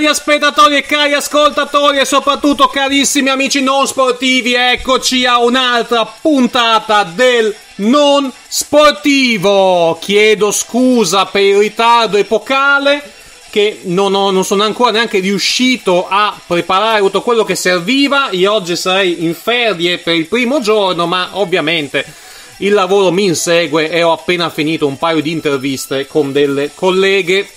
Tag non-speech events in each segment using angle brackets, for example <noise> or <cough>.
cari spettatori e cari ascoltatori e soprattutto carissimi amici non sportivi, eccoci a un'altra puntata del non sportivo. Chiedo scusa per il ritardo epocale che non, ho, non sono ancora neanche riuscito a preparare tutto quello che serviva. Io oggi sarei in ferie per il primo giorno, ma ovviamente il lavoro mi insegue e ho appena finito un paio di interviste con delle colleghe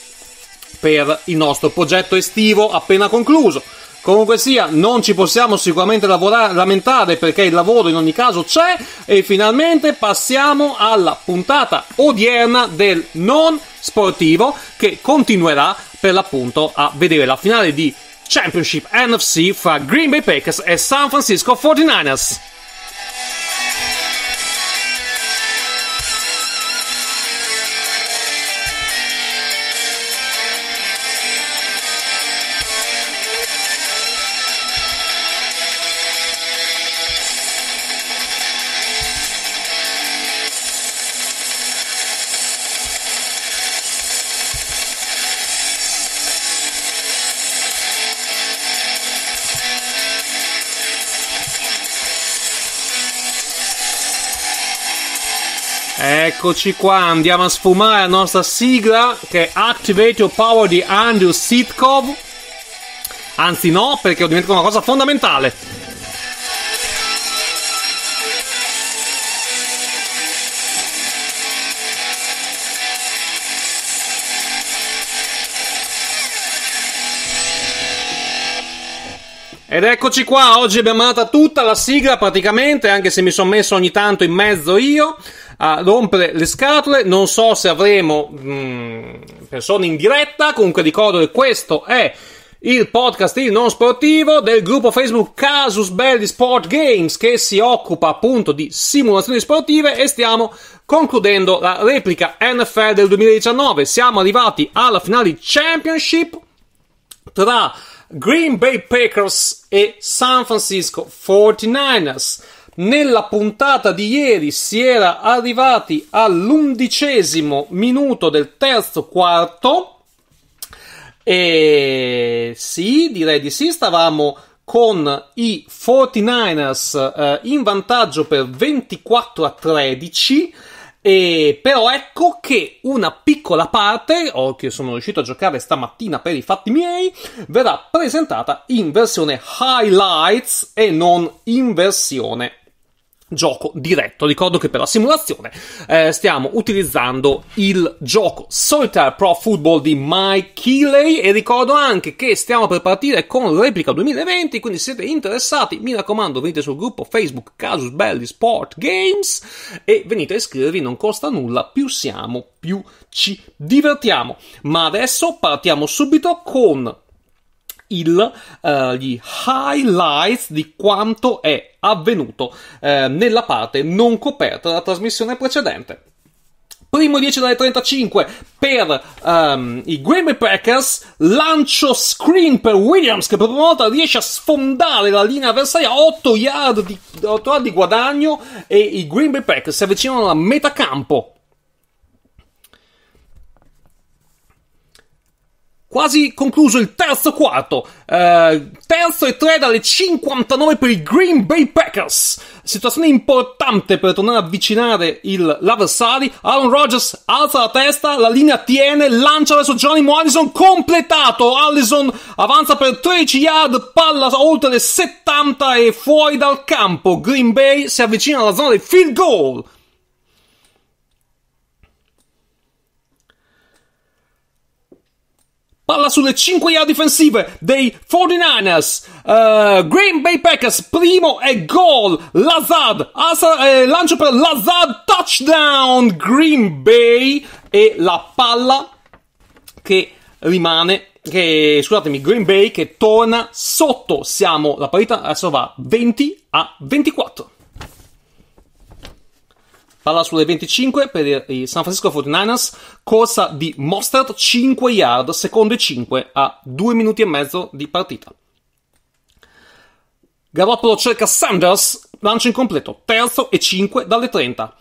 per il nostro progetto estivo appena concluso. Comunque sia, non ci possiamo sicuramente lavorare, lamentare perché il lavoro in ogni caso c'è e finalmente passiamo alla puntata odierna del non sportivo che continuerà per l'appunto a vedere la finale di Championship NFC fra Green Bay Packers e San Francisco 49ers. Eccoci qua, andiamo a sfumare la nostra sigla che è Activate Your Power di Andrew Sitkov. Anzi no, perché ho dimenticato una cosa fondamentale. Ed eccoci qua, oggi abbiamo andata tutta la sigla praticamente, anche se mi sono messo ogni tanto in mezzo io a rompere le scatole. Non so se avremo mh, mm, persone in diretta. Comunque ricordo che questo è il podcast Il Non Sportivo del gruppo Facebook Casus Belli Sport Games che si occupa appunto di simulazioni sportive e stiamo concludendo la replica NFL del 2019. Siamo arrivati alla finale Championship tra Green Bay Packers e San Francisco 49ers. Nella puntata di ieri si era arrivati all'undicesimo minuto del terzo quarto. E sì, direi di sì, stavamo con i 49ers eh, in vantaggio per 24 a 13. E però ecco che una piccola parte, o che sono riuscito a giocare stamattina per i fatti miei, verrà presentata in versione highlights e non in versione gioco diretto. Ricordo che per la simulazione eh, stiamo utilizzando il gioco Solitaire Pro Football di Mike Keeley e ricordo anche che stiamo per partire con Replica 2020, quindi se siete interessati mi raccomando venite sul gruppo Facebook Casus Belli Sport Games e venite a iscrivervi, non costa nulla, più siamo più ci divertiamo. Ma adesso partiamo subito con il, uh, gli highlights di quanto è avvenuto eh, nella parte non coperta dalla trasmissione precedente. Primo 10 dalle 35 per um, i Green Packers, lancio screen per Williams che per prima volta riesce a sfondare la linea avversaria, 8 yard di, 8 yard di guadagno e i Green Packers si avvicinano alla metà campo quasi concluso il terzo quarto. Eh, terzo e tre dalle 59 per i Green Bay Packers. Situazione importante per tornare a avvicinare il, l'avversario. Aaron Rodgers alza la testa, la linea tiene, lancia verso Johnny Morrison, completato. Allison avanza per 13 yard, palla oltre le 70 e fuori dal campo. Green Bay si avvicina alla zona del field goal. palla sulle 5 yard difensive dei 49ers, uh, eh, Green Bay Packers, primo e gol, Lazard, asa, eh, lancio per Lazard, touchdown Green Bay e la palla che rimane che, scusatemi, Green Bay che torna sotto. Siamo, la parità adesso va 20 a 24. Palla sulle 25 per i San Francisco 49ers, corsa di Mostert 5 yard, secondo e 5 a 2 minuti e mezzo di partita. Garoppolo cerca Sanders, lancio incompleto, terzo e 5 dalle 30.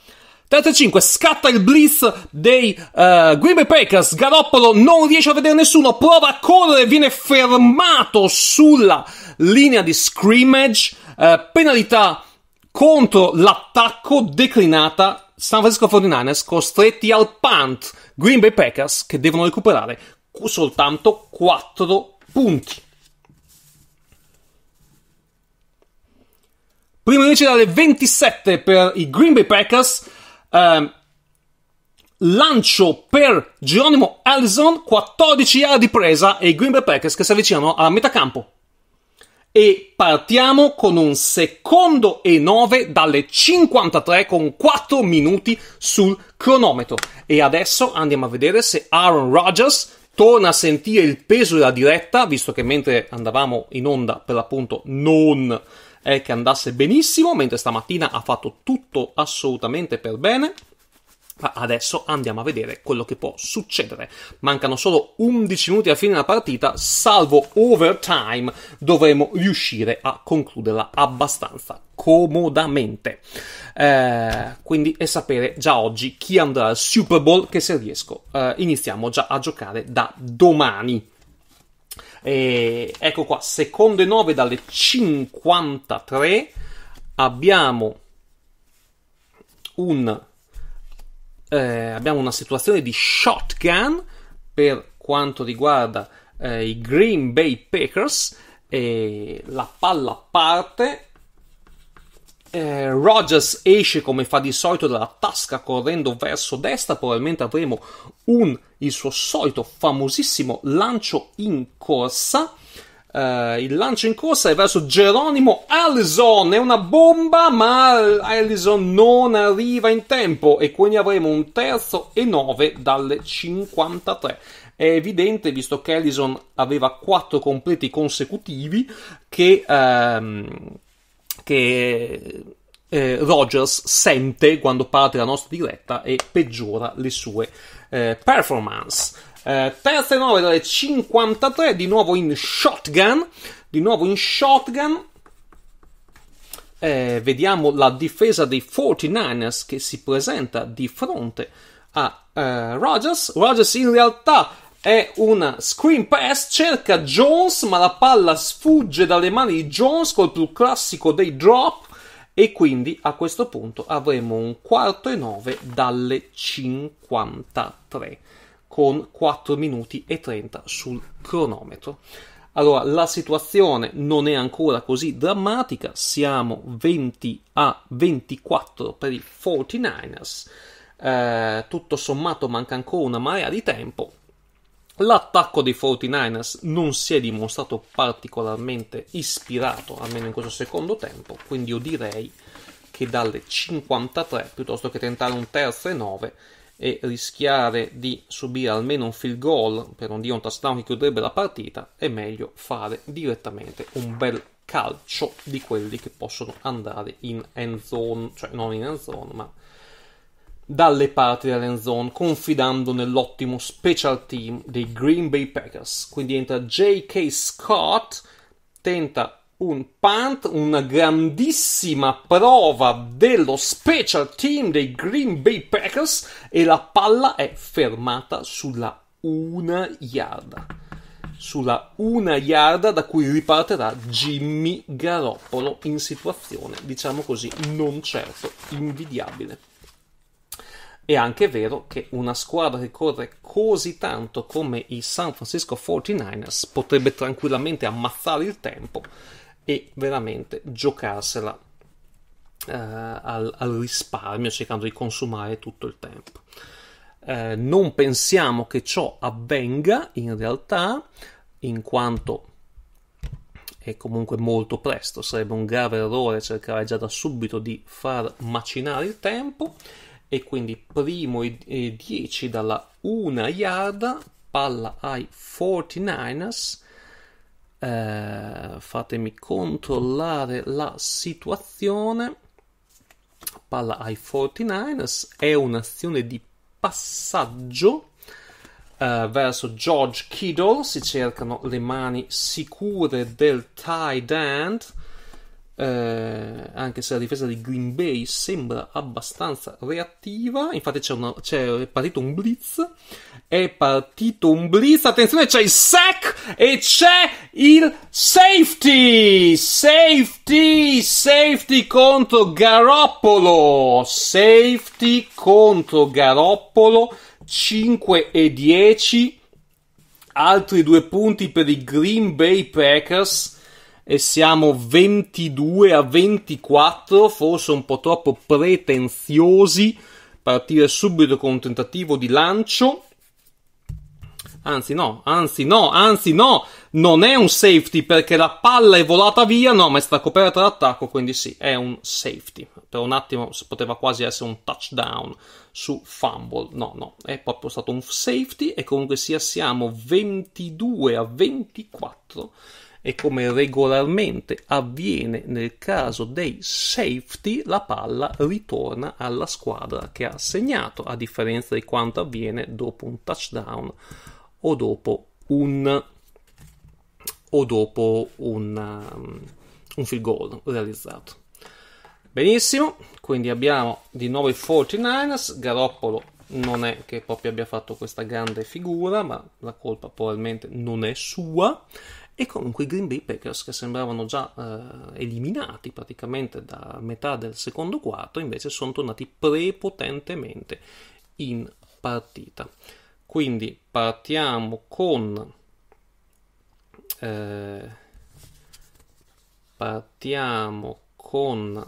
Terzo e 5, scatta il blitz dei uh, Green Bay Packers, Garoppolo non riesce a vedere nessuno, prova a correre, viene fermato sulla linea di scrimmage, uh, penalità contro l'attacco declinata San Francisco 49ers costretti al punt Green Bay Packers che devono recuperare soltanto 4 punti. Prima invece dalle 27 per i Green Bay Packers. Ehm, lancio per Geronimo Allison, 14 yard di presa e i Green Bay Packers che si avvicinano alla metà campo e partiamo con un secondo e 9 dalle 53 con 4 minuti sul cronometro. E adesso andiamo a vedere se Aaron Rodgers torna a sentire il peso della diretta, visto che mentre andavamo in onda per l'appunto non è che andasse benissimo, mentre stamattina ha fatto tutto assolutamente per bene adesso andiamo a vedere quello che può succedere. Mancano solo 11 minuti a fine della partita, salvo overtime dovremo riuscire a concluderla abbastanza comodamente. Eh, quindi è sapere già oggi chi andrà al Super Bowl che se riesco eh, iniziamo già a giocare da domani. E ecco qua, secondo e 9 dalle 53 abbiamo un eh, abbiamo una situazione di shotgun per quanto riguarda eh, i Green Bay Packers e la palla parte eh, Rogers esce come fa di solito dalla tasca correndo verso destra, probabilmente avremo un, il suo solito famosissimo lancio in corsa. Uh, il lancio in corsa è verso Geronimo Allison. È una bomba, ma Allison non arriva in tempo. E quindi avremo un terzo e nove dalle 53. È evidente, visto che Allison aveva quattro completi consecutivi, che, ehm, che eh, Rogers sente quando parte la nostra diretta e peggiora le sue eh, performance. Eh, terza e 9 dalle 53, di nuovo in shotgun. Di nuovo in shotgun. Eh, vediamo la difesa dei 49ers che si presenta di fronte a eh, Rogers. Rogers in realtà è una screen pass, cerca Jones, ma la palla sfugge dalle mani di Jones col più classico dei drop. E quindi a questo punto avremo un quarto e 9 dalle 53 con 4 minuti e 30 sul cronometro. Allora, la situazione non è ancora così drammatica, siamo 20 a 24 per i 49ers, eh, tutto sommato manca ancora una marea di tempo. L'attacco dei 49ers non si è dimostrato particolarmente ispirato, almeno in questo secondo tempo, quindi io direi che dalle 53 piuttosto che tentare un terzo e 9 e rischiare di subire almeno un field goal per un dire un touchdown che chiuderebbe la partita, è meglio fare direttamente un bel calcio di quelli che possono andare in end zone, cioè non in end zone, ma dalle parti dell'end zone, confidando nell'ottimo special team dei Green Bay Packers. Quindi entra J.K. Scott, tenta un punt, una grandissima prova dello special team dei Green Bay Packers e la palla è fermata sulla una yard. Sulla una yard da cui riparterà Jimmy Garoppolo in situazione, diciamo così, non certo invidiabile. È anche vero che una squadra che corre così tanto come i San Francisco 49ers potrebbe tranquillamente ammazzare il tempo e veramente giocarsela eh, al, al, risparmio cercando di consumare tutto il tempo. Eh, non pensiamo che ciò avvenga in realtà, in quanto è comunque molto presto, sarebbe un grave errore cercare già da subito di far macinare il tempo e quindi primo e 10 dalla 1 yard, palla ai 49ers eh, fatemi controllare la situazione palla ai 49ers è un'azione di passaggio eh, verso George Kittle si cercano le mani sicure del tight end eh, anche se la difesa di Green Bay sembra abbastanza reattiva. Infatti c'è, una, c'è, è partito un blitz, è partito un blitz, attenzione c'è il sack e c'è il safety, safety, safety contro Garoppolo, safety contro Garoppolo, 5 e 10. Altri due punti per i Green Bay Packers e siamo 22 a 24, forse un po' troppo pretenziosi, partire subito con un tentativo di lancio. Anzi no, anzi no, anzi no, non è un safety perché la palla è volata via, no, ma è stata coperta d'attacco, quindi sì, è un safety. Per un attimo poteva quasi essere un touchdown su fumble, no, no, è proprio stato un safety e comunque sia siamo 22 a 24 e come regolarmente avviene nel caso dei safety, la palla ritorna alla squadra che ha segnato, a differenza di quanto avviene dopo un touchdown o dopo un, o dopo un, um, un field goal realizzato. Benissimo, quindi abbiamo di nuovo i 49ers, Garoppolo non è che proprio abbia fatto questa grande figura, ma la colpa probabilmente non è sua e comunque i Green Bay Packers che sembravano già eh, eliminati praticamente da metà del secondo quarto invece sono tornati prepotentemente in partita. Quindi partiamo con... Eh, partiamo con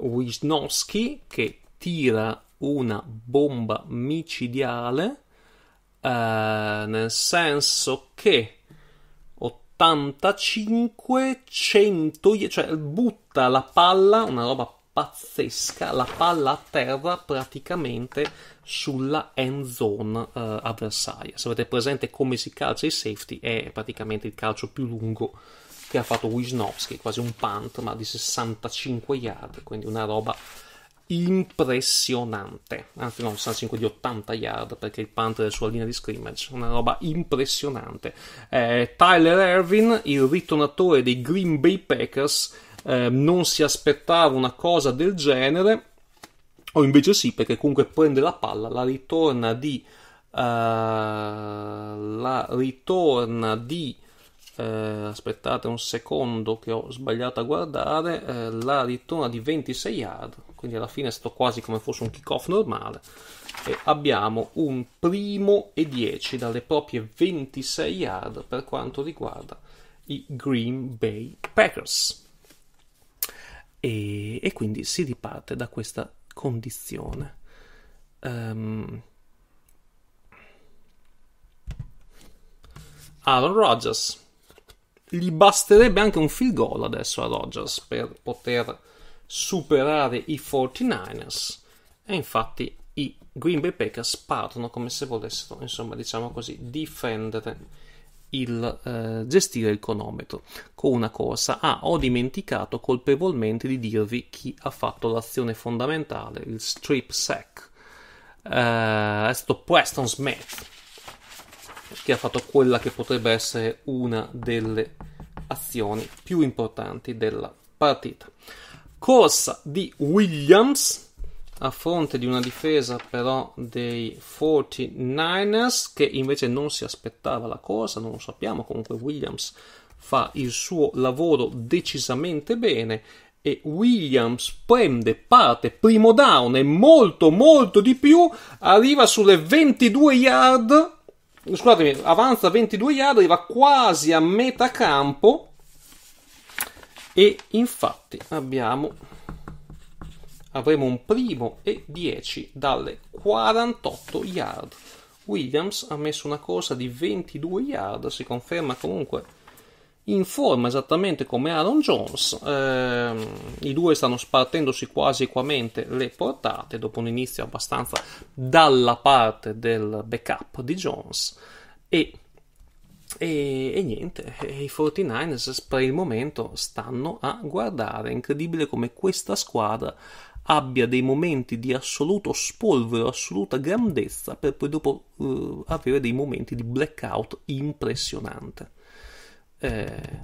Wisnowski che tira una bomba micidiale eh, nel senso che 85, 100, cioè butta la palla, una roba pazzesca, la palla a terra praticamente sulla end zone uh, avversaria. Se avete presente come si calcia i safety, è praticamente il calcio più lungo che ha fatto Wisnowski, quasi un punt, ma di 65 yard, quindi una roba impressionante. Anzi, no, sono 5 di 80 yard perché il punt è sua linea di scrimmage. Una roba impressionante. Eh, Tyler Irvin, il ritornatore dei Green Bay Packers, eh, non si aspettava una cosa del genere. O invece sì, perché comunque prende la palla, la ritorna di. Uh, la ritorna di eh, aspettate un secondo che ho sbagliato a guardare, eh, la ritorna di 26 yard, quindi alla fine è stato quasi come fosse un kickoff normale, e abbiamo un primo e 10 dalle proprie 26 yard per quanto riguarda i Green Bay Packers. E, e quindi si riparte da questa condizione. Um, Aaron Rodgers gli basterebbe anche un field goal adesso a Rodgers per poter superare i 49ers e infatti i Green Bay Packers partono come se volessero, insomma, diciamo così, difendere il eh, gestire il cronometro con una corsa. Ah, ho dimenticato colpevolmente di dirvi chi ha fatto l'azione fondamentale, il strip sack. Eh, è stato Preston Smith che ha fatto quella che potrebbe essere una delle azioni più importanti della partita. Corsa di Williams a fronte di una difesa però dei 49ers che invece non si aspettava la corsa, non lo sappiamo, comunque Williams fa il suo lavoro decisamente bene e Williams prende parte, primo down e molto molto di più, arriva sulle 22 yard scusatemi, avanza 22 yard, arriva quasi a metà campo e infatti abbiamo avremo un primo e 10 dalle 48 yard. Williams ha messo una corsa di 22 yard, si conferma comunque in forma esattamente come Aaron Jones. Eh, I due stanno spartendosi quasi equamente le portate dopo un inizio abbastanza dalla parte del backup di Jones. E, e, e niente, i 49ers per il momento stanno a guardare. È incredibile come questa squadra abbia dei momenti di assoluto spolvero, assoluta grandezza, per poi dopo eh, avere dei momenti di blackout impressionante eh,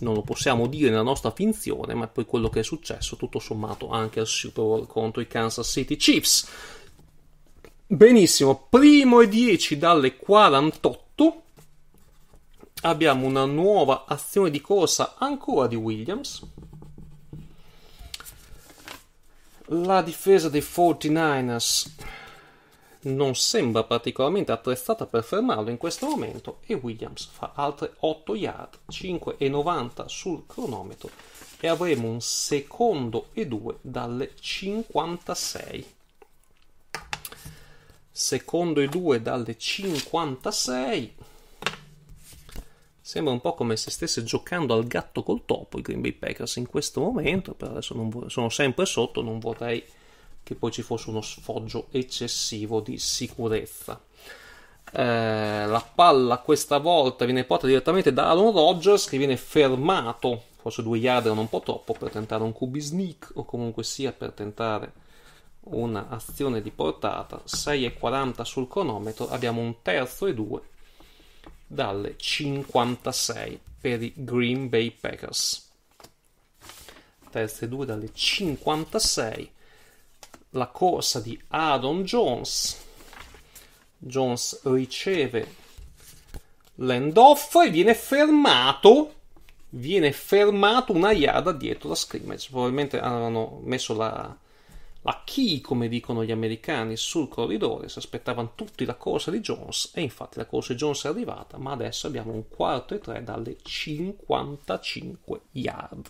non lo possiamo dire nella nostra finzione, ma è poi quello che è successo tutto sommato anche al Super Bowl contro i Kansas City Chiefs. Benissimo, primo e 10 dalle 48. Abbiamo una nuova azione di corsa ancora di Williams. La difesa dei 49ers non sembra particolarmente attrezzata per fermarlo in questo momento e Williams fa altre 8 yard, 5,90 sul cronometro e avremo un secondo e due dalle 56. Secondo e due dalle 56. Sembra un po' come se stesse giocando al gatto col topo i Green Bay Packers in questo momento, però adesso vo- sono sempre sotto, non vorrei che poi ci fosse uno sfoggio eccessivo di sicurezza. Eh, la palla questa volta viene portata direttamente da Aaron Rodgers che viene fermato, forse due yard erano un po' troppo per tentare un QB sneak o comunque sia per tentare un'azione di portata 6,40 sul cronometro abbiamo un terzo e due dalle 56 per i Green Bay Packers terzo e due dalle 56 la corsa di Adam Jones. Jones riceve l'end-off e viene fermato. Viene fermato una yada dietro la scrimmage. Probabilmente avevano messo la, la key, come dicono gli americani, sul corridore. Si aspettavano tutti la corsa di Jones e infatti la corsa di Jones è arrivata, ma adesso abbiamo un quarto e tre dalle 55 yard.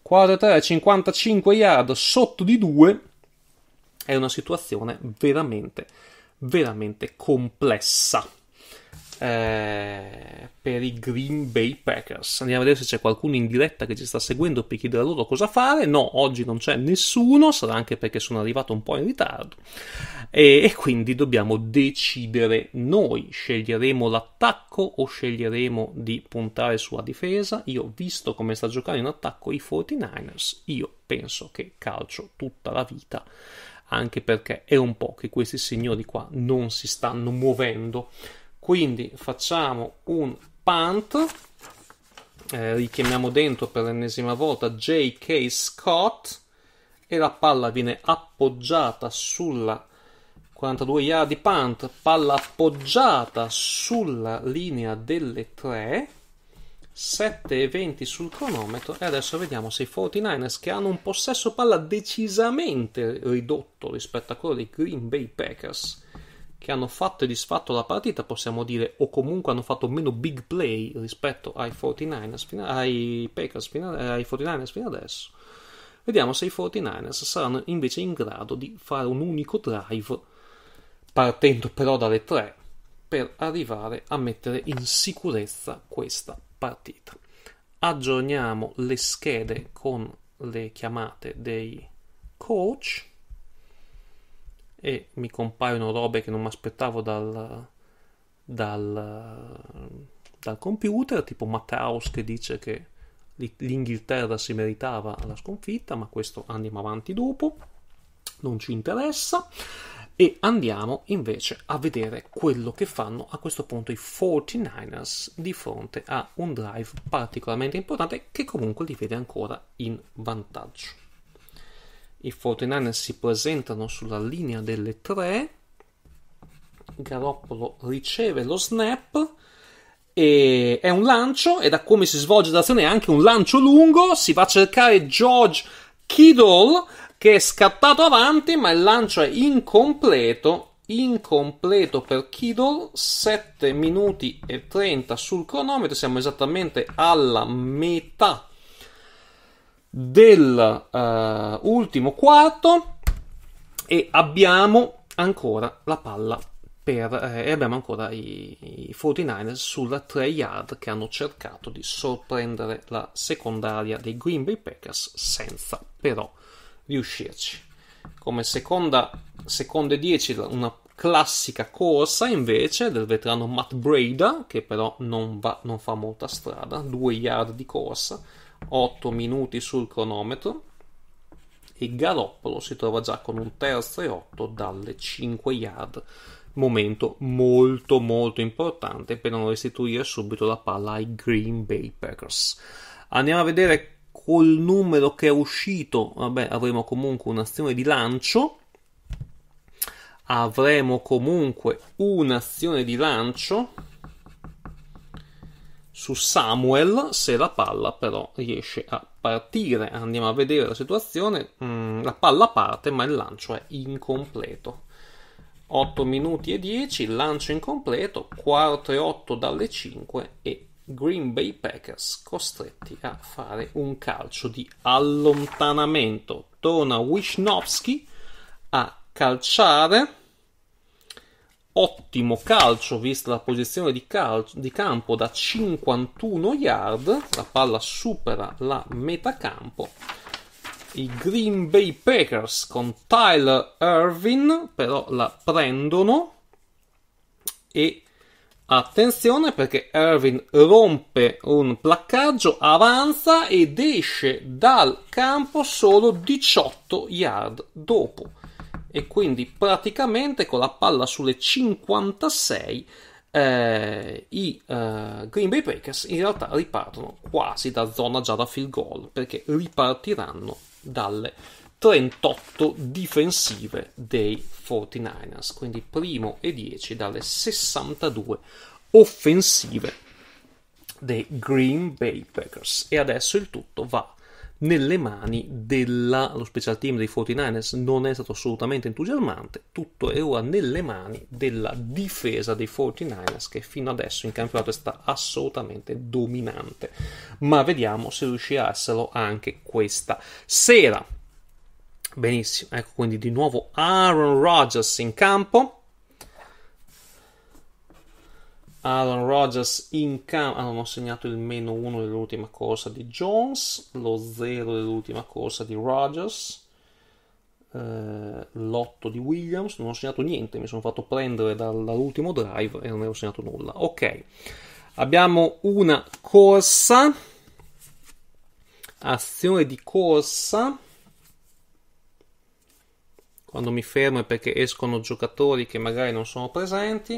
Quarto e tre, 55 yard sotto di due. È una situazione veramente, veramente complessa. Eh, per i Green Bay Packers. Andiamo a vedere se c'è qualcuno in diretta che ci sta seguendo per chiedere loro cosa fare. No, oggi non c'è nessuno, sarà anche perché sono arrivato un po' in ritardo. E, e quindi dobbiamo decidere noi. Sceglieremo l'attacco o sceglieremo di puntare sulla difesa? Io, visto come sta giocando in attacco i 49ers, io penso che calcio tutta la vita anche perché è un po' che questi signori qua non si stanno muovendo. Quindi facciamo un punt, eh, richiamiamo dentro per l'ennesima volta J.K. Scott e la palla viene appoggiata sulla 42 yard di punt, palla appoggiata sulla linea delle 3 7 7,20 sul cronometro e adesso vediamo se i 49ers che hanno un possesso palla decisamente ridotto rispetto a quello dei Green Bay Packers che hanno fatto e disfatto la partita possiamo dire o comunque hanno fatto meno big play rispetto ai 49ers fino, ai Packers fino, ai 49ers fino adesso vediamo se i 49ers saranno invece in grado di fare un unico drive partendo però dalle 3 per arrivare a mettere in sicurezza questa partita. Aggiorniamo le schede con le chiamate dei coach e mi compaiono robe che non mi aspettavo dal, dal, dal, computer, tipo Matthaus che dice che l'Inghilterra si meritava la sconfitta, ma questo andiamo avanti dopo, non ci interessa. E andiamo invece a vedere quello che fanno a questo punto i 49ers di fronte a un drive particolarmente importante che comunque li vede ancora in vantaggio. I 49ers si presentano sulla linea delle 3, Garoppolo riceve lo snap, e è un lancio e da come si svolge l'azione è anche un lancio lungo, si va a cercare George Kittle che è scattato avanti, ma il lancio è incompleto. Incompleto per Kidol, 7 minuti e 30 sul cronometro, siamo esattamente alla metà dell'ultimo eh, uh, quarto e abbiamo ancora la palla per, eh, e abbiamo ancora i, i 49ers sulla 3 yard che hanno cercato di sorprendere la secondaria dei Green Bay Packers senza però riuscirci. Come seconda, seconde 10, una classica corsa invece del veterano Matt Breda, che però non, va, non fa molta strada, 2 yard di corsa, 8 minuti sul cronometro e Garoppolo si trova già con un terzo e 8 dalle 5 yard momento molto molto importante per non restituire subito la palla ai Green Bay Packers andiamo a vedere col numero che è uscito, vabbè, avremo comunque un'azione di lancio. Avremo comunque un'azione di lancio su Samuel se la palla però riesce a partire. Andiamo a vedere la situazione. Mm, la palla parte, ma il lancio è incompleto. 8 minuti e 10, lancio incompleto, quarto e 8 dalle 5 e Green Bay Packers costretti a fare un calcio di allontanamento. Torna Wisnowski a calciare. Ottimo calcio, vista la posizione di, calcio, di, campo da 51 yard. La palla supera la metà campo. I Green Bay Packers con Tyler Irving però la prendono e Attenzione perché Irving rompe un placcaggio, avanza ed esce dal campo solo 18 yard dopo. E quindi praticamente con la palla sulle 56 eh, i eh, Green Bay Packers in realtà ripartono quasi da zona già da field goal perché ripartiranno dalle 38 difensive dei 49ers, quindi primo e 10 dalle 62 offensive dei Green Bay Packers. E adesso il tutto va nelle mani dello special team dei 49ers non è stato assolutamente entusiasmante, tutto è ora nelle mani della difesa dei 49ers che fino adesso in campionato è stata assolutamente dominante, ma vediamo se riuscirà a esserlo anche questa sera. Benissimo, ecco quindi di nuovo Aaron Rodgers in campo. Aaron Rodgers in campo. Hanno ah, segnato il meno 1 dell'ultima corsa di Jones, lo 0 dell'ultima corsa di Rodgers, eh, l'8 di Williams. Non ho segnato niente, mi sono fatto prendere dall'ultimo drive e non avevo segnato nulla. Ok, abbiamo una corsa, azione di corsa quando mi fermo è perché escono giocatori che magari non sono presenti.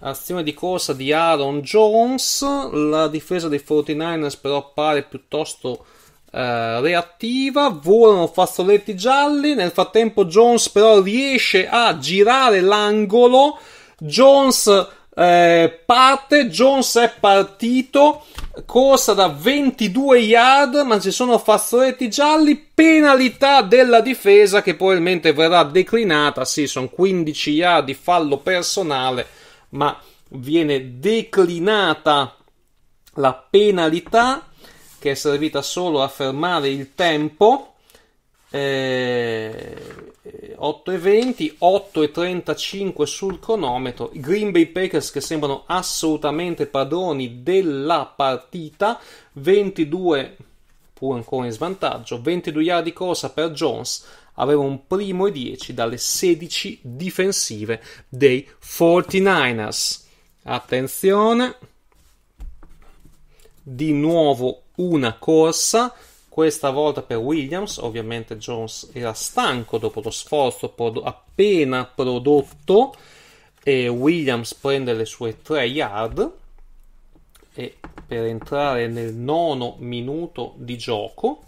Azione di corsa di Aaron Jones, la difesa dei 49ers però appare piuttosto eh, reattiva, volano fazzoletti gialli, nel frattempo Jones però riesce a girare l'angolo, Jones eh, parte, Jones è partito, corsa da 22 yard, ma ci sono fazzoletti gialli, penalità della difesa che probabilmente verrà declinata, sì, sono 15 yard di fallo personale, ma viene declinata la penalità che è servita solo a fermare il tempo. Eh, 8,20, eh, 8,35 sul cronometro. Green Bay Packers che sembrano assolutamente padroni della partita, 22 pur ancora in svantaggio, 22 yard di corsa per Jones. Aveva un primo e 10 dalle 16 difensive dei 49ers. Attenzione, di nuovo una corsa questa volta per Williams, ovviamente Jones era stanco dopo lo sforzo prodo- appena prodotto e Williams prende le sue 3 yard e per entrare nel nono minuto di gioco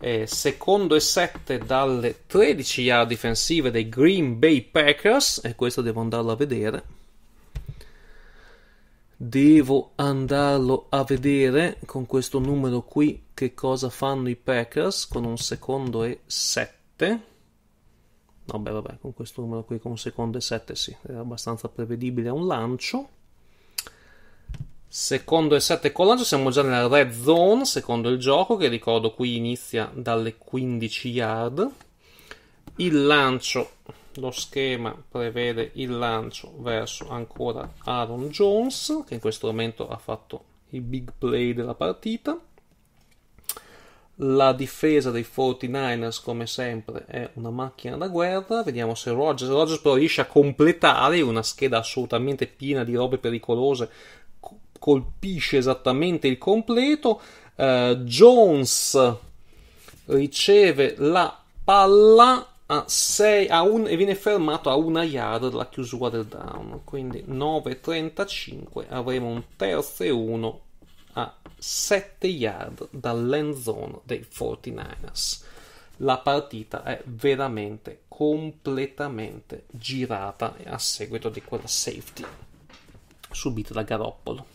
eh, secondo e 7 dalle 13 yard difensive dei Green Bay Packers e questo devo andarlo a vedere devo andarlo a vedere con questo numero qui che cosa fanno i Packers con un secondo e 7. No, vabbè, con questo numero qui con un secondo e 7 sì, è abbastanza prevedibile un lancio. Secondo e 7 con lancio, siamo già nella red zone, secondo il gioco, che ricordo qui inizia dalle 15 yard. Il lancio, lo schema prevede il lancio verso ancora Aaron Jones, che in questo momento ha fatto il big play della partita la difesa dei 49ers, come sempre, è una macchina da guerra. Vediamo se Rogers, Rogers però riesce a completare una scheda assolutamente piena di robe pericolose. Colpisce esattamente il completo. Uh, Jones riceve la palla a 6 a un, e viene fermato a una yard dalla chiusura del down. Quindi 9.35 avremo un terzo e uno a 7 yard dall'end zone dei 49ers. La partita è veramente completamente girata a seguito di quella safety subita da Garoppolo.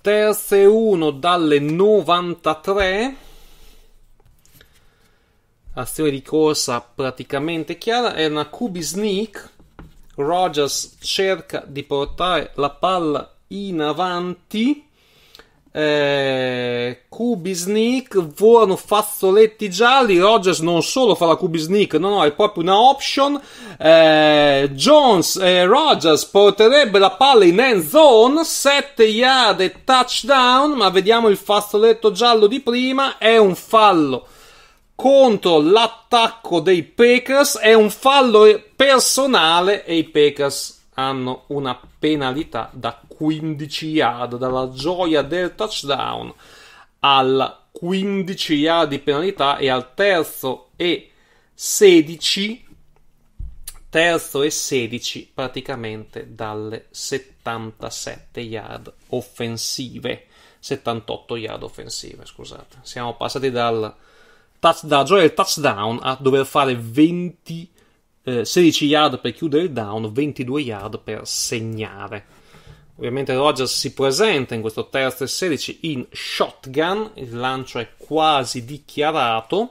Terze 1 dalle 93 azione di corsa praticamente chiara, è una QB sneak. Rogers cerca di portare la palla in avanti eh, Cubi Sneak, volano fazzoletti gialli. Rogers non solo fa la Cubi Sneak, no, no, è proprio una option. Eh, Jones e eh, Rogers porterebbe la palla in end zone, 7 yard e touchdown. Ma vediamo il fazzoletto giallo di prima, è un fallo contro l'attacco dei Packers, è un fallo personale e i Packers hanno una penalità da 15 yard, dalla gioia del touchdown al 15 yard di penalità e al terzo e 16 terzo e 16 praticamente dalle 77 yard offensive 78 yard offensive scusate siamo passati dal touch, dalla gioia del touchdown a dover fare 20 yard 16 eh, yard per chiudere il down, 22 yard per segnare. Ovviamente Rogers si presenta in questo terzo e 16 in shotgun, il lancio è quasi dichiarato.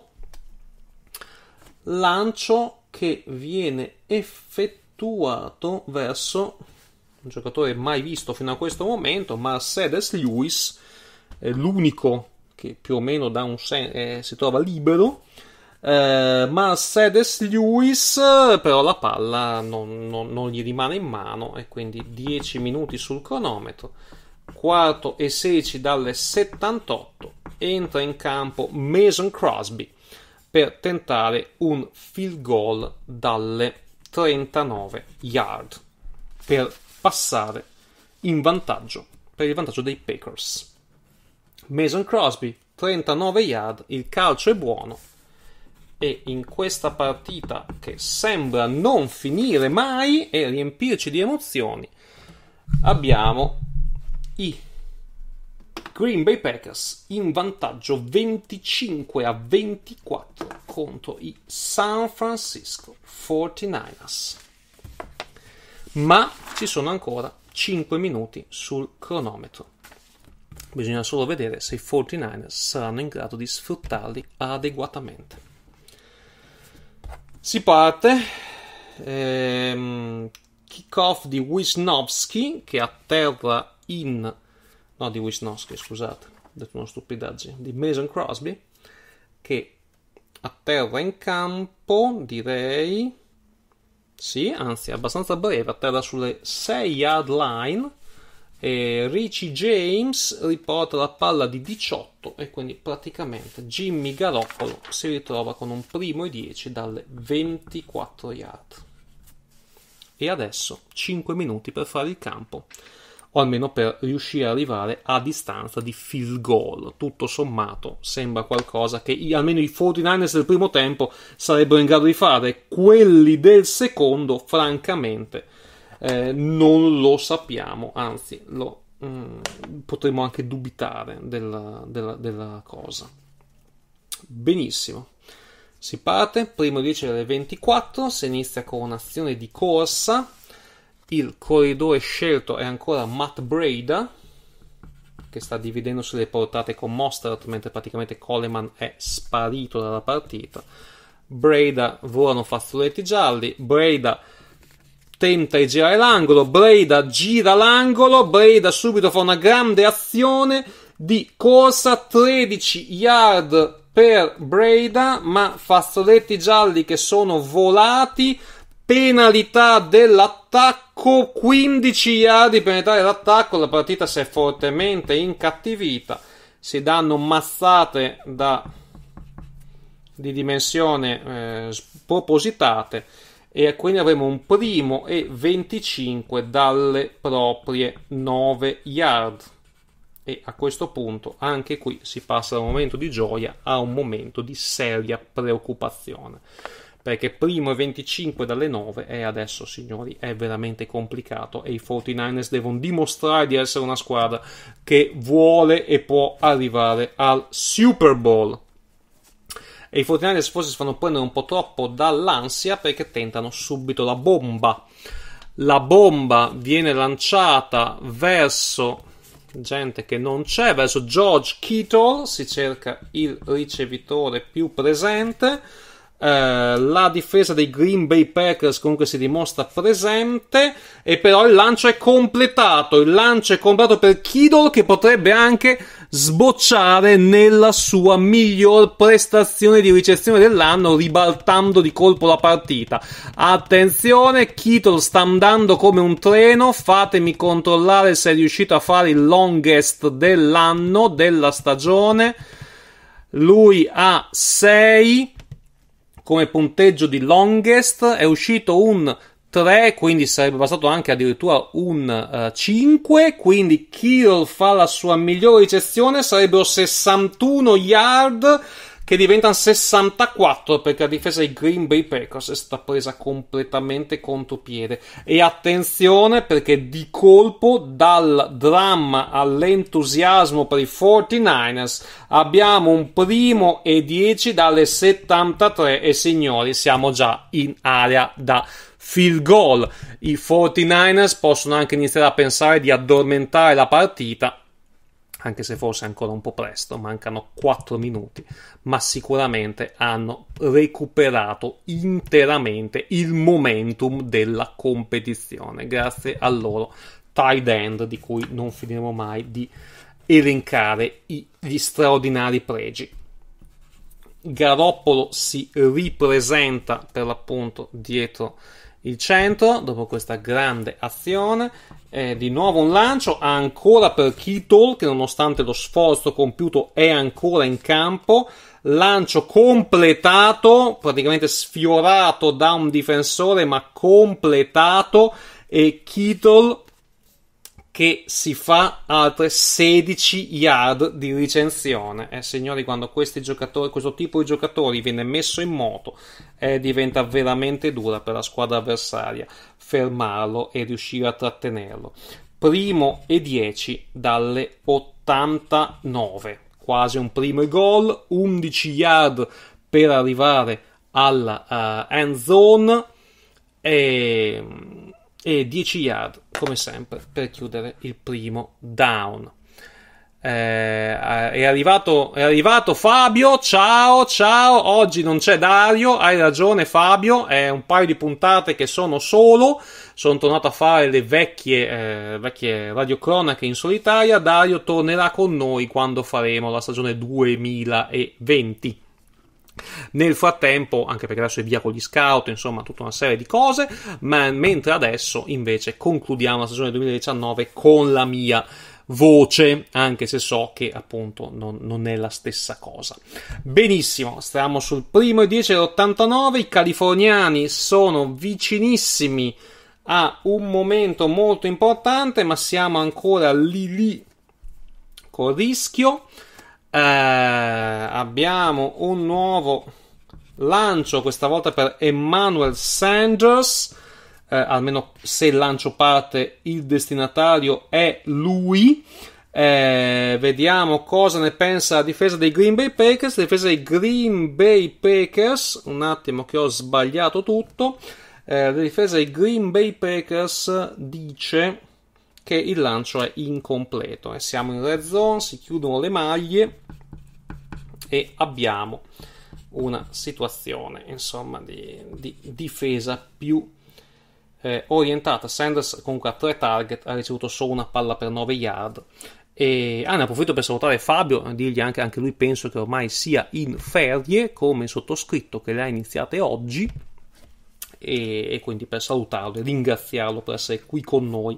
Lancio che viene effettuato verso un giocatore mai visto fino a questo momento, Mercedes Lewis, l'unico che più o meno un sen- eh, si trova libero eh, ma Sedes Lewis eh, però la palla non, non, non gli rimane in mano e quindi 10 minuti sul cronometro quarto e 16 dalle 78 entra in campo Mason Crosby per tentare un field goal dalle 39 yard per passare in vantaggio per il vantaggio dei Packers. Mason Crosby 39 yard, il calcio è buono e in questa partita che sembra non finire mai e riempirci di emozioni abbiamo i Green Bay Packers in vantaggio 25 a 24 contro i San Francisco 49ers. Ma ci sono ancora 5 minuti sul cronometro. Bisogna solo vedere se i 49ers saranno in grado di sfruttarli adeguatamente. Si parte. Ehm, kick-off di Wisnowski che atterra in... No, di Wisnowski, scusate, ho detto una stupidaggine, di Mason Crosby che atterra in campo, direi... Sì, anzi, abbastanza breve, atterra sulle 6 yard line e Richie James riporta la palla di 18 e quindi praticamente Jimmy Garoppolo si ritrova con un primo e 10 dalle 24 yard. E adesso 5 minuti per fare il campo o almeno per riuscire ad arrivare a distanza di field goal. Tutto sommato sembra qualcosa che almeno i 49ers del primo tempo sarebbero in grado di fare, quelli del secondo francamente eh, non lo sappiamo, anzi lo, mm, potremmo anche dubitare della, della, della cosa. Benissimo. Si parte, primo 10 alle 24, si inizia con un'azione di corsa, il corridore scelto è ancora Matt Breda, che sta dividendo sulle portate con Mostert, mentre praticamente Coleman è sparito dalla partita. Breda volano fazzoletti gialli, Breda tenta di girare l'angolo, Breda gira l'angolo, Breda subito fa una grande azione di corsa, 13 yard per Breda, ma fazzoletti gialli che sono volati, penalità dell'attacco, 15 yard di penalità dell'attacco, la partita si è fortemente incattivita, si danno mazzate da, di dimensione eh, spropositate e a cui ne avremo un primo e 25 dalle proprie 9 yard. E a questo punto anche qui si passa da un momento di gioia a un momento di seria preoccupazione. Perché primo e 25 dalle 9 e adesso, signori, è veramente complicato e i 49ers devono dimostrare di essere una squadra che vuole e può arrivare al Super Bowl e i fortinari sfosi si fanno prendere un po' troppo dall'ansia perché tentano subito la bomba. La bomba viene lanciata verso gente che non c'è, verso George Kittle, si cerca il ricevitore più presente. Eh, la difesa dei Green Bay Packers comunque si dimostra presente e però il lancio è completato il lancio è completato per Kittle che potrebbe anche sbocciare nella sua miglior prestazione di ricezione dell'anno, ribaltando di colpo la partita. Attenzione, Kittle sta andando come un treno, fatemi controllare se è riuscito a fare il longest dell'anno, della stagione. Lui ha 6 come punteggio di longest, è uscito un 3, quindi sarebbe bastato anche addirittura un uh, eh, 5, quindi Kirill fa la sua migliore ricezione, sarebbero 61 yard che diventano 64 perché la difesa dei Green Bay Packers è stata presa completamente contropiede. E attenzione perché di colpo dal dramma all'entusiasmo per i 49ers abbiamo un primo e 10 dalle 73 e signori siamo già in area da field goal. I 49ers possono anche iniziare a pensare di addormentare la partita, anche se forse è ancora un po' presto, mancano 4 minuti, ma sicuramente hanno recuperato interamente il momentum della competizione, grazie al loro tight end di cui non finiremo mai di elencare gli straordinari pregi. Garoppolo si ripresenta per l'appunto dietro il centro, dopo questa grande azione, è di nuovo un lancio ancora per Kittle che nonostante lo sforzo compiuto è ancora in campo. Lancio completato, praticamente sfiorato da un difensore ma completato e Kittle che si fa altre 16 yard di recensione. Eh, signori, quando questo tipo di giocatori viene messo in moto, eh, diventa veramente dura per la squadra avversaria fermarlo e riuscire a trattenerlo. Primo e 10 dalle 89, quasi un primo gol, 11 yard per arrivare alla uh, end zone. E ehm, e 10 yard come sempre per chiudere il primo down. Eh, è, arrivato, è arrivato Fabio, ciao, ciao, oggi non c'è Dario, hai ragione Fabio, è un paio di puntate che sono solo, sono tornato a fare le vecchie, eh, vecchie radiocronache in solitaria, Dario tornerà con noi quando faremo la stagione 2020. Nel frattempo, anche perché adesso è via con gli scout, insomma, tutta una serie di cose, ma mentre adesso invece concludiamo la stagione 2019 con la mia voce, anche se so che appunto non, non è la stessa cosa. Benissimo, stiamo sul primo e 10 89, i californiani sono vicinissimi a un momento molto importante, ma siamo ancora lì lì col rischio. Eh, abbiamo un nuovo lancio, questa volta per Emmanuel Sanders. Eh, almeno se il lancio parte, il destinatario è lui. Eh, vediamo cosa ne pensa la difesa dei Green Bay Packers. La difesa dei Green Bay Packers. Un attimo che ho sbagliato tutto. Eh, la difesa dei Green Bay Packers dice che il lancio è incompleto. Eh. Siamo in red zone, si chiudono le maglie e abbiamo una situazione insomma di, di difesa più eh, orientata. Sanders comunque ha tre target ha ricevuto solo una palla per 9 yard. E, ah, ne approfitto per salutare Fabio, eh, dirgli anche, anche lui penso che ormai sia in ferie, come sottoscritto che le ha iniziate oggi. E, e quindi per salutarlo e ringraziarlo per essere qui con noi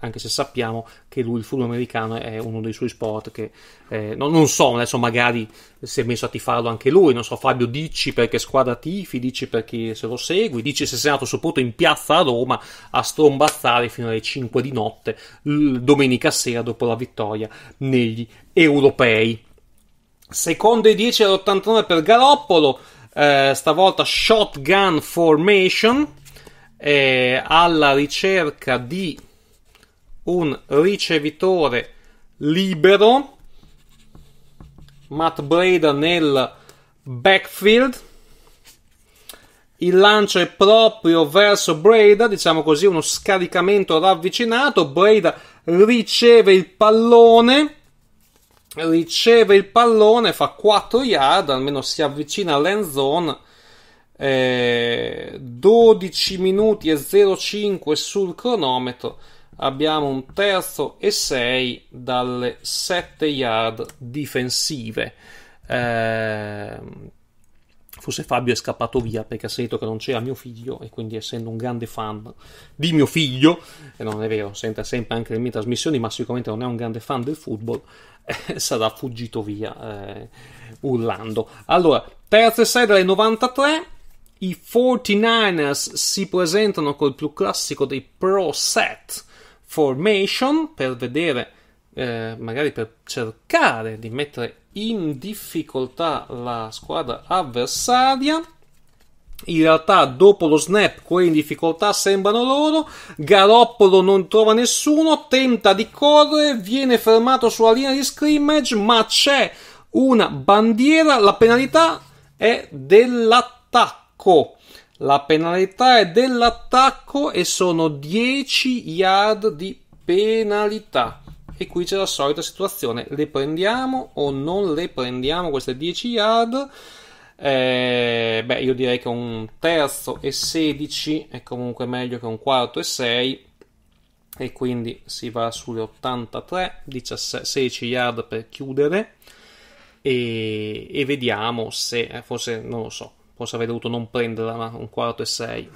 anche se sappiamo che lui il football americano è uno dei suoi sport che eh, no, non so, adesso magari si è messo a tifarlo anche lui, non so Fabio dici perché squadra tifi, dici perché se lo segui, dici se sei andato soprattutto in piazza a Roma a strombazzare fino alle 5 di notte domenica sera dopo la vittoria negli europei. Secondo e 10 all'89 per Garoppolo, eh, stavolta shotgun formation, eh, alla ricerca di un ricevitore libero. Matt Breda nel backfield. Il lancio è proprio verso Breda, diciamo così, uno scaricamento ravvicinato. Breda riceve il pallone, riceve il pallone, fa 4 yard, almeno si avvicina all'end zone. Eh, 12 minuti e 05 sul cronometro abbiamo un terzo e 6 dalle 7 yard difensive. Eh, forse Fabio è scappato via perché ha sentito che non c'era mio figlio e quindi essendo un grande fan di mio figlio, e non è vero, sente sempre anche le mie trasmissioni, ma sicuramente non è un grande fan del football, <laughs> eh, sarà fuggito via eh, urlando. Allora, terzo e 6 dalle 93. I 49ers si presentano col più classico dei pro set, formation per vedere, eh, magari per cercare di mettere in difficoltà la squadra avversaria. In realtà, dopo lo snap, quelli in difficoltà sembrano loro. Garoppolo non trova nessuno, tenta di correre, viene fermato sulla linea di scrimmage, ma c'è una bandiera. La penalità è dell'attacco. La penalità è dell'attacco e sono 10 yard di penalità. E qui c'è la solita situazione, le prendiamo o non le prendiamo queste 10 yard? Eh, beh, io direi che un terzo e 16 è comunque meglio che un quarto e 6 e quindi si va sulle 83, 16 yard per chiudere e, e vediamo se, eh, forse non lo so, forse avrei dovuto non prenderla, ma un quarto e sei.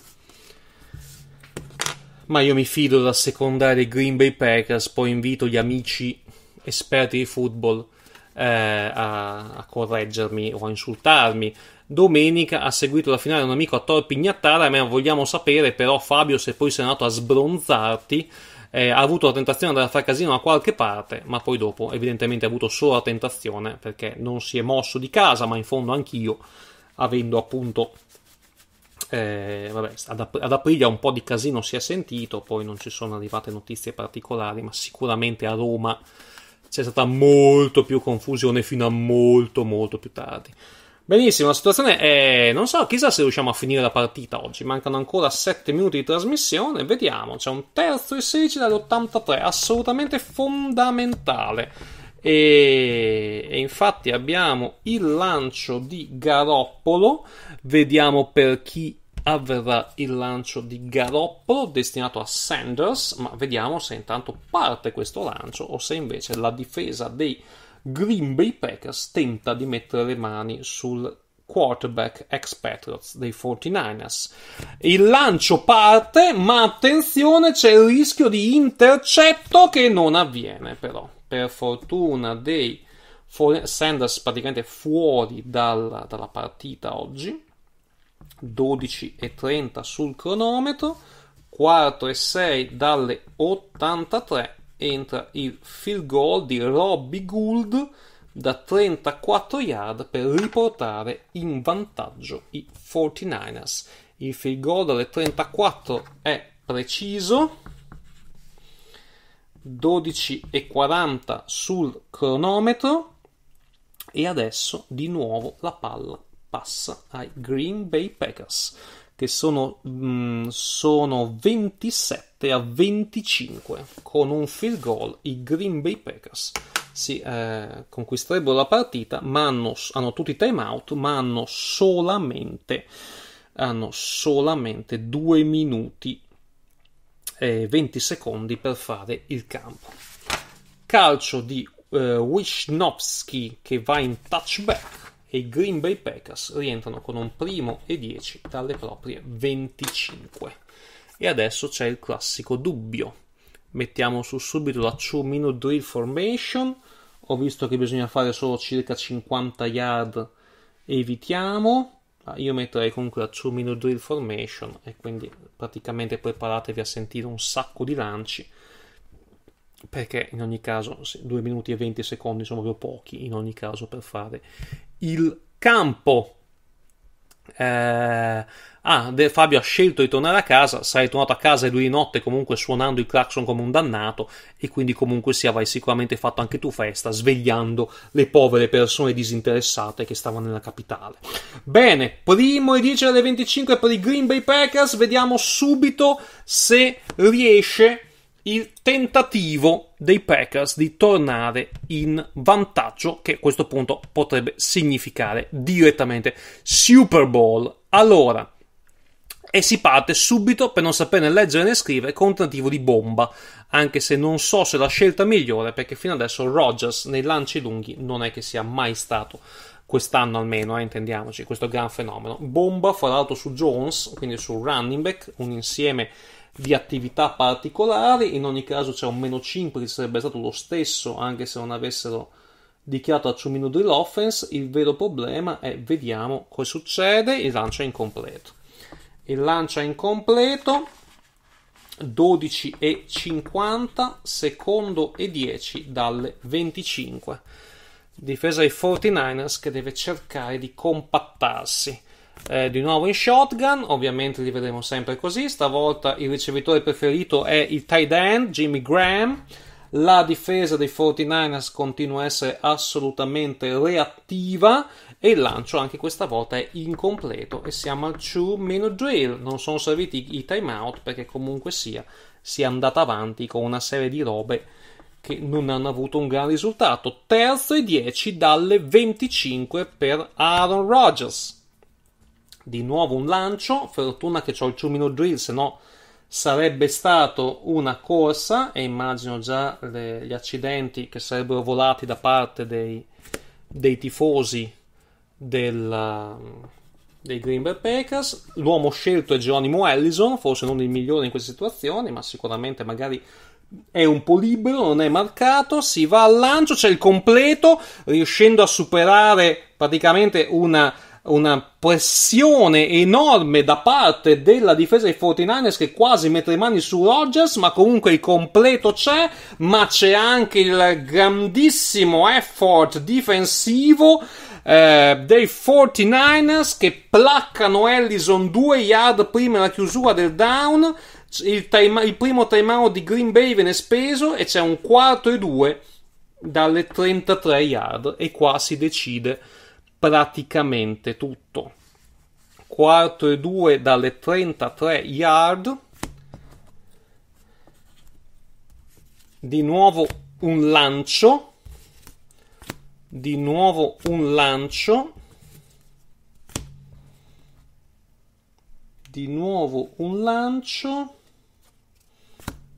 Ma io mi fido della secondaria dei Green Bay Packers, poi invito gli amici esperti di football eh, a, a, correggermi o a insultarmi. Domenica ha seguito la finale un amico a Torpignattara, ma vogliamo sapere però Fabio se poi sei andato a sbronzarti. Eh, ha avuto la tentazione di andare a fare casino da qualche parte, ma poi dopo evidentemente ha avuto solo la tentazione perché non si è mosso di casa, ma in fondo anch'io avendo appunto eh, vabbè, ad, ap- ad, aprile un po' di casino si è sentito, poi non ci sono arrivate notizie particolari, ma sicuramente a Roma c'è stata molto più confusione fino a molto molto più tardi. Benissimo, la situazione è... non so, chissà se riusciamo a finire la partita oggi, mancano ancora 7 minuti di trasmissione, vediamo, c'è un terzo e 16 dall'83, assolutamente fondamentale e, e, infatti abbiamo il lancio di Garoppolo, vediamo per chi avverrà il lancio di Garoppolo destinato a Sanders, ma vediamo se intanto parte questo lancio o se invece la difesa dei Green Bay Packers tenta di mettere le mani sul quarterback ex Patriots dei 49ers. Il lancio parte, ma attenzione, c'è il rischio di intercetto che non avviene però per fortuna dei for- Sanders praticamente fuori dalla, dalla partita oggi 12 e 30 sul cronometro 4 e 6 dalle 83 entra il field goal di Robbie Gould da 34 yard per riportare in vantaggio i 49ers. Il field goal dalle 34 è preciso, 12.40 sul cronometro e adesso di nuovo la palla passa ai Green Bay Packers che sono, mh, mm, sono 27 a 25 con un field goal i Green Bay Packers si eh, conquisterebbero la partita ma hanno, hanno tutti i time out ma hanno solamente hanno solamente due minuti eh, 20 secondi per fare il campo. Calcio di eh, Wisnowski che va in touchback e i Green Bay Packers rientrano con un primo e 10 dalle proprie 25. E adesso c'è il classico dubbio. Mettiamo su subito la 2 minute drill formation. Ho visto che bisogna fare solo circa 50 yard, evitiamo. Ah, io metterei eh, comunque la 2 minute drill formation e quindi praticamente preparatevi a sentire un sacco di lanci perché in ogni caso 2 minuti e 20 secondi sono proprio pochi in ogni caso per fare il campo eh, ah, De Fabio ha scelto di tornare a casa, sarei tornato a casa e lui di notte comunque suonando il clacson come un dannato e quindi comunque sia avrai sicuramente fatto anche tu festa svegliando le povere persone disinteressate che stavano nella capitale. Bene, primo e 10 alle 25 per i Green Bay Packers, vediamo subito se riesce il tentativo dei Packers di tornare in vantaggio, che a questo punto potrebbe significare direttamente Super Bowl. Allora, e si parte subito per non saperne leggere né scrivere con un tentativo di bomba, anche se non so se la scelta migliore perché fino adesso Rogers nei lanci lunghi non è che sia mai stato quest'anno almeno, eh, intendiamoci, questo gran fenomeno. Bomba fra l'altro su Jones, quindi su running back, un insieme di attività particolari, in ogni caso c'è un meno 5 che sarebbe stato lo stesso anche se non avessero dichiarato a 2 minute drill il vero problema è vediamo cosa succede, il lancio è incompleto. Il lancio è incompleto, 12 e 50, secondo e 10 dalle 25. Difesa ai 49ers che deve cercare di compattarsi eh, di nuovo in shotgun, ovviamente li vedremo sempre così, stavolta il ricevitore preferito è il tight end Jimmy Graham, la difesa dei 49ers continua a essere assolutamente reattiva e il lancio anche questa volta è incompleto e siamo al 2 3 drill, non sono serviti i timeout perché comunque sia si è andata avanti con una serie di robe che non hanno avuto un gran risultato. Terzo e 10 dalle 25 per Aaron Rodgers di nuovo un lancio. Fortuna che ho il ciumino drill, se no sarebbe stato una corsa e immagino già le, gli accidenti che sarebbero volati da parte dei, dei tifosi della, dei Green Bay Packers. L'uomo scelto è Geronimo Ellison, forse non il migliore in queste situazioni, ma sicuramente magari è un po' libero, non è marcato, si va al lancio, c'è il completo, riuscendo a superare praticamente una una pressione enorme da parte della difesa dei 49ers che quasi mette le mani su Rodgers, ma comunque il completo c'è, ma c'è anche il grandissimo effort difensivo eh, dei 49ers che placcano Ellison due yard prima della chiusura del down. Il, time, il primo timeout di Green Bay viene speso e c'è un quarto e due dalle 33 yard e qua si decide praticamente tutto. Quarto e due dalle 33 yard. Di nuovo un lancio. Di nuovo un lancio. Di nuovo un lancio.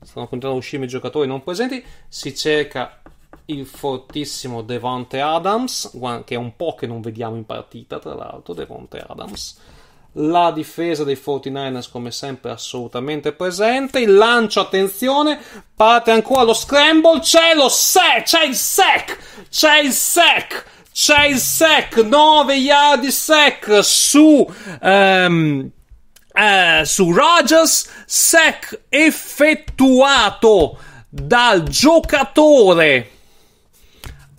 Stanno continuando a uscire i giocatori non presenti. Si cerca il fortissimo Devonte Adams, che è un po' che non vediamo in partita, tra l'altro, Devonte Adams. La difesa dei 49ers, come sempre, assolutamente presente. Il lancio, attenzione, parte ancora lo scramble. C'è lo sec, c'è il sec, c'è il sec, c'è il sec. 9 yard di sec su. Um, eh, su Rogers, sec effettuato dal giocatore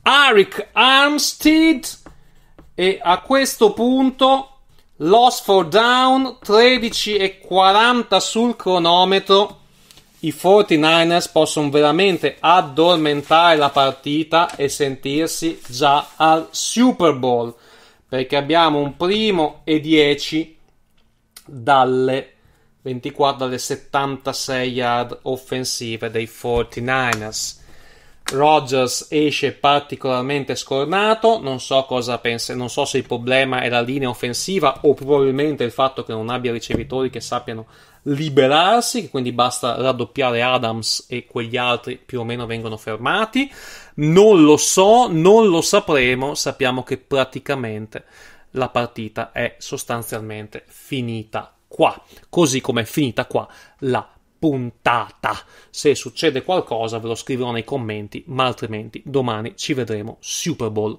Eric Armstead e a questo punto loss for down 13 e 40 sul cronometro i 49ers possono veramente addormentare la partita e sentirsi già al Super Bowl perché abbiamo un primo e 10 dalle 24 alle 76 yard offensive dei 49ers Rogers esce particolarmente scornato, non so cosa pensa, non so se il problema è la linea offensiva o probabilmente il fatto che non abbia ricevitori che sappiano liberarsi, quindi basta raddoppiare Adams e quegli altri più o meno vengono fermati. Non lo so, non lo sapremo, sappiamo che praticamente la partita è sostanzialmente finita qua, così come è finita qua la puntata. Se succede qualcosa ve lo scriverò nei commenti, ma altrimenti domani ci vedremo Super Bowl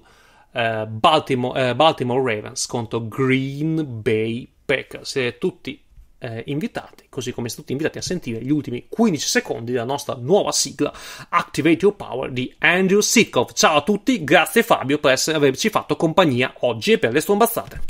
eh, Baltimore, eh, Baltimore, Ravens contro Green Bay Packers. Siete tutti eh, invitati, così come siete tutti invitati a sentire gli ultimi 15 secondi della nostra nuova sigla Activate Your Power di Andrew Sickov. Ciao a tutti, grazie Fabio per averci fatto compagnia oggi e per le strombazzate.